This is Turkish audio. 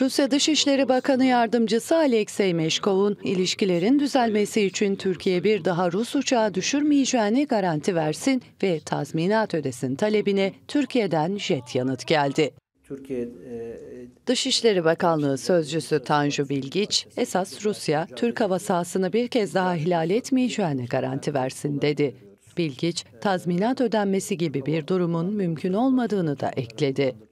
Rusya Dışişleri Bakanı Yardımcısı Alexey Meşkov'un ilişkilerin düzelmesi için Türkiye bir daha Rus uçağı düşürmeyeceğini garanti versin ve tazminat ödesin talebine Türkiye'den jet yanıt geldi. Türkiye e, Dışişleri Bakanlığı sözcüsü Tanju Bilgiç, esas Rusya Türk hava sahasını bir kez daha ihlal etmeyeceğine garanti versin dedi. Bilgiç, tazminat ödenmesi gibi bir durumun mümkün olmadığını da ekledi.